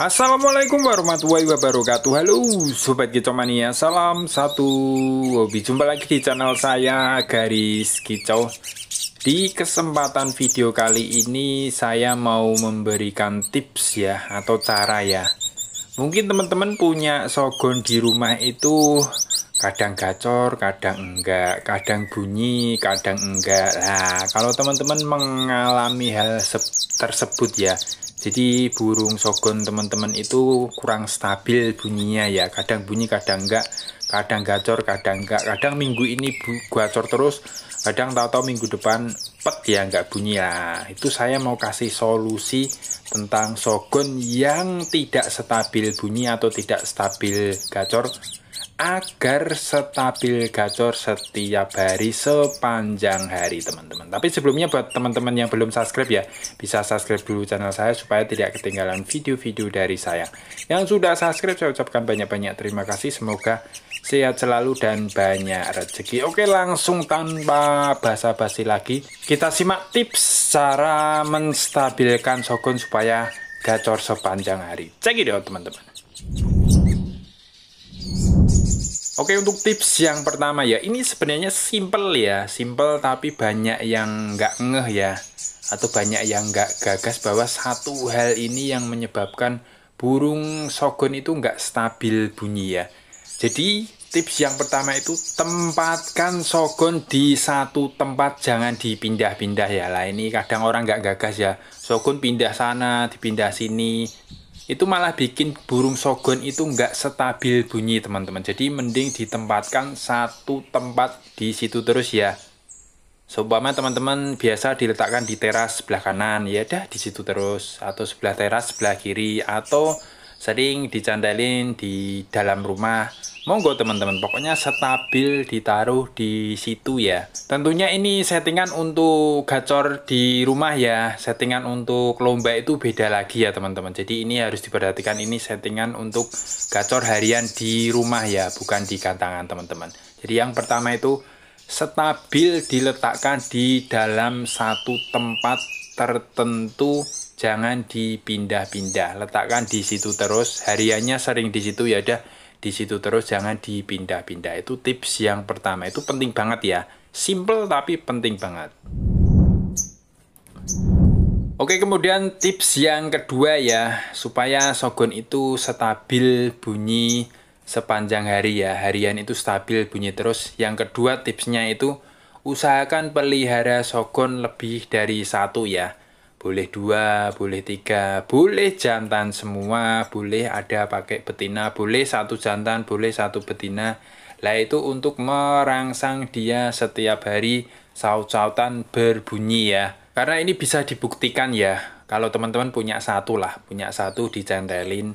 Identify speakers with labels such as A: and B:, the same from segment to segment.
A: Assalamualaikum warahmatullahi wabarakatuh Halo Sobat Kicomania Salam satu hobi oh, Jumpa lagi di channel saya Garis Kicau Di kesempatan video kali ini Saya mau memberikan tips ya Atau cara ya Mungkin teman-teman punya sogon di rumah itu kadang gacor, kadang enggak, kadang bunyi, kadang enggak. Nah, kalau teman-teman mengalami hal tersebut ya, jadi burung sogon teman-teman itu kurang stabil bunyinya ya, kadang bunyi, kadang enggak, kadang gacor, kadang enggak, kadang minggu ini bu gacor terus, kadang tahu-tahu minggu depan pet ya enggak bunyi lah. Itu saya mau kasih solusi tentang sogon yang tidak stabil bunyi atau tidak stabil gacor agar stabil gacor setiap hari sepanjang hari teman-teman tapi sebelumnya buat teman-teman yang belum subscribe ya bisa subscribe dulu channel saya supaya tidak ketinggalan video-video dari saya yang sudah subscribe saya ucapkan banyak-banyak terima kasih semoga sehat selalu dan banyak rezeki oke langsung tanpa basa-basi lagi kita simak tips cara menstabilkan shogun supaya gacor sepanjang hari cek video teman-teman Oke untuk tips yang pertama ya ini sebenarnya simple ya simple tapi banyak yang nggak ngeh ya atau banyak yang nggak gagas bahwa satu hal ini yang menyebabkan burung sogon itu nggak stabil bunyi ya jadi tips yang pertama itu tempatkan sogon di satu tempat jangan dipindah-pindah ya lah ini kadang orang nggak gagas ya sogon pindah sana dipindah sini itu malah bikin burung sogon itu nggak stabil bunyi teman-teman jadi mending ditempatkan satu tempat di situ terus ya seumpama teman-teman biasa diletakkan di teras sebelah kanan ya dah di situ terus atau sebelah teras sebelah kiri atau sering dicandelin di dalam rumah monggo teman-teman pokoknya stabil ditaruh di situ ya tentunya ini settingan untuk gacor di rumah ya settingan untuk lomba itu beda lagi ya teman-teman jadi ini harus diperhatikan ini settingan untuk gacor harian di rumah ya bukan di kantangan teman-teman jadi yang pertama itu stabil diletakkan di dalam satu tempat tertentu jangan dipindah-pindah letakkan di situ terus hariannya sering di situ ya udah di situ terus jangan dipindah-pindah itu tips yang pertama itu penting banget ya simple tapi penting banget Oke kemudian tips yang kedua ya supaya sogon itu stabil bunyi sepanjang hari ya harian itu stabil bunyi terus yang kedua tipsnya itu usahakan pelihara sogon lebih dari satu ya boleh dua, boleh tiga, boleh jantan semua, boleh ada pakai betina, boleh satu jantan, boleh satu betina. Lah itu untuk merangsang dia setiap hari saut-sautan berbunyi ya. Karena ini bisa dibuktikan ya, kalau teman-teman punya satu lah, punya satu dicentelin.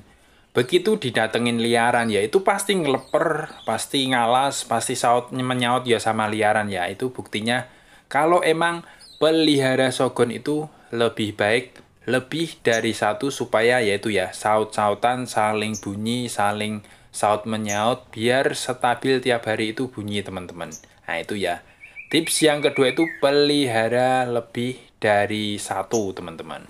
A: Begitu didatengin liaran ya, itu pasti ngeleper, pasti ngalas, pasti saut menyaut ya sama liaran ya. Itu buktinya kalau emang pelihara sogon itu lebih baik lebih dari satu supaya yaitu ya saut-sautan, saling bunyi, saling saut menyaut biar stabil tiap hari itu bunyi teman-teman. Nah itu ya. Tips yang kedua itu pelihara lebih dari satu teman-teman.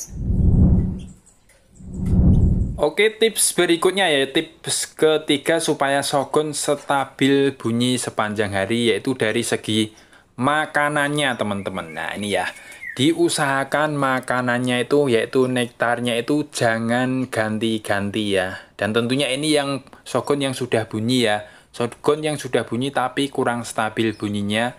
A: Oke tips berikutnya ya tips ketiga supaya sogon stabil bunyi sepanjang hari yaitu dari segi makanannya teman-teman. Nah ini ya diusahakan makanannya itu yaitu nektarnya itu jangan ganti-ganti ya dan tentunya ini yang shogun yang sudah bunyi ya shogun yang sudah bunyi tapi kurang stabil bunyinya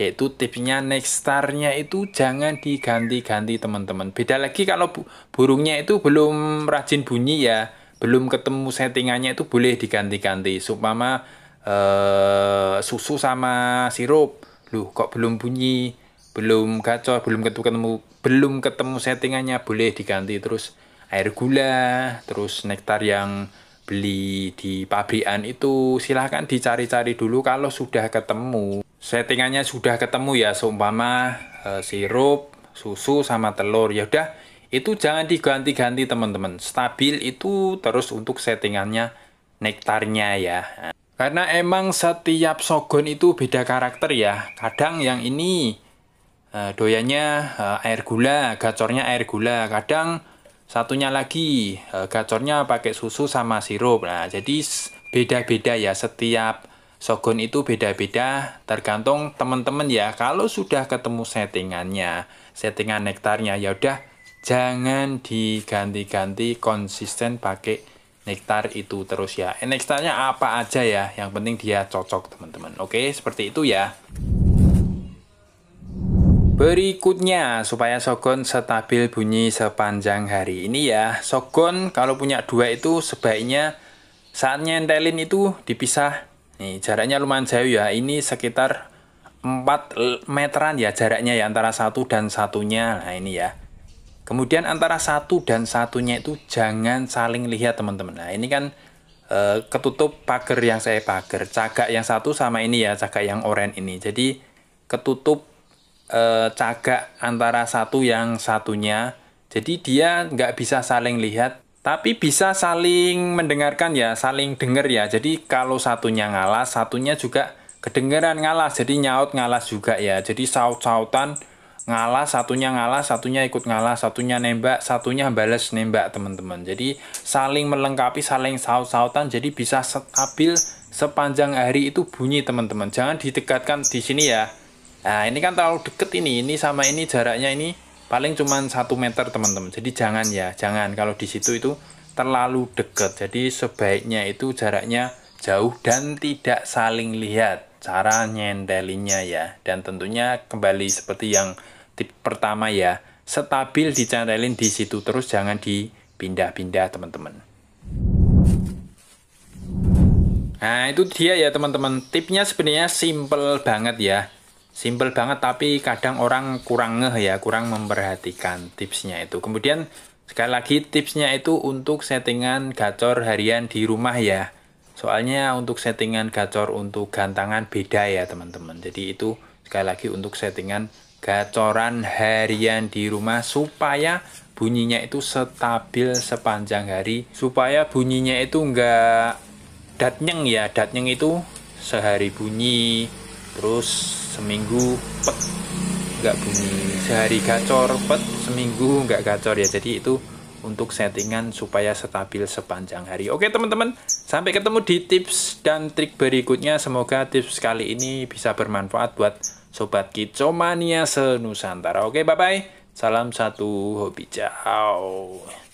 A: yaitu tipsnya nektarnya itu jangan diganti-ganti teman-teman beda lagi kalau burungnya itu belum rajin bunyi ya belum ketemu settingannya itu boleh diganti-ganti supama eh, susu sama sirup loh kok belum bunyi belum gacor belum ketemu belum ketemu settingannya boleh diganti terus air gula terus nektar yang beli di pabrikan itu silahkan dicari-cari dulu kalau sudah ketemu settingannya sudah ketemu ya seumpama e, sirup susu sama telur ya udah itu jangan diganti-ganti teman-teman stabil itu terus untuk settingannya nektarnya ya karena emang setiap sogon itu beda karakter ya kadang yang ini Eh, doyannya eh, air gula, gacornya air gula. Kadang satunya lagi eh, gacornya pakai susu sama sirup. Nah, jadi beda-beda ya setiap sogon itu beda-beda tergantung teman-teman ya. Kalau sudah ketemu settingannya, settingan nektarnya ya udah jangan diganti-ganti konsisten pakai nektar itu terus ya. Eh, nektarnya apa aja ya, yang penting dia cocok teman-teman. Oke, seperti itu ya. Berikutnya, supaya sogon stabil bunyi sepanjang hari ini ya. Sogon kalau punya dua itu sebaiknya saat nyentelin itu dipisah. Nih, jaraknya lumayan jauh ya. Ini sekitar 4 meteran ya jaraknya ya antara satu dan satunya. Nah, ini ya. Kemudian antara satu dan satunya itu jangan saling lihat teman-teman. Nah, ini kan e, ketutup pagar yang saya pagar, cagak yang satu sama ini ya, cagak yang oranye ini. Jadi ketutup e, cagak antara satu yang satunya. Jadi dia nggak bisa saling lihat, tapi bisa saling mendengarkan ya, saling dengar ya. Jadi kalau satunya ngalah, satunya juga kedengeran ngalah, jadi nyaut ngalah juga ya. Jadi saut-sautan ngalah, satunya ngalah, satunya ikut ngalah, satunya nembak, satunya bales nembak teman-teman. Jadi saling melengkapi, saling saut-sautan, jadi bisa stabil sepanjang hari itu bunyi teman-teman. Jangan didekatkan di sini ya. Nah ini kan terlalu deket ini, ini sama ini jaraknya ini paling cuma satu meter teman-teman. Jadi jangan ya, jangan kalau di situ itu terlalu deket. Jadi sebaiknya itu jaraknya jauh dan tidak saling lihat cara nyentelinnya ya. Dan tentunya kembali seperti yang tip pertama ya, stabil dicantelin di situ terus jangan dipindah-pindah teman-teman. Nah itu dia ya teman-teman tipnya sebenarnya simple banget ya simple banget tapi kadang orang kurang ngeh ya kurang memperhatikan tipsnya itu kemudian sekali lagi tipsnya itu untuk settingan gacor harian di rumah ya soalnya untuk settingan gacor untuk gantangan beda ya teman-teman jadi itu sekali lagi untuk settingan gacoran harian di rumah supaya bunyinya itu stabil sepanjang hari supaya bunyinya itu enggak datnyeng ya datnyeng itu sehari bunyi terus seminggu pet nggak bunyi sehari gacor pet seminggu nggak gacor ya jadi itu untuk settingan supaya stabil sepanjang hari oke teman-teman sampai ketemu di tips dan trik berikutnya semoga tips kali ini bisa bermanfaat buat sobat kicomania senusantara oke bye bye salam satu hobi ciao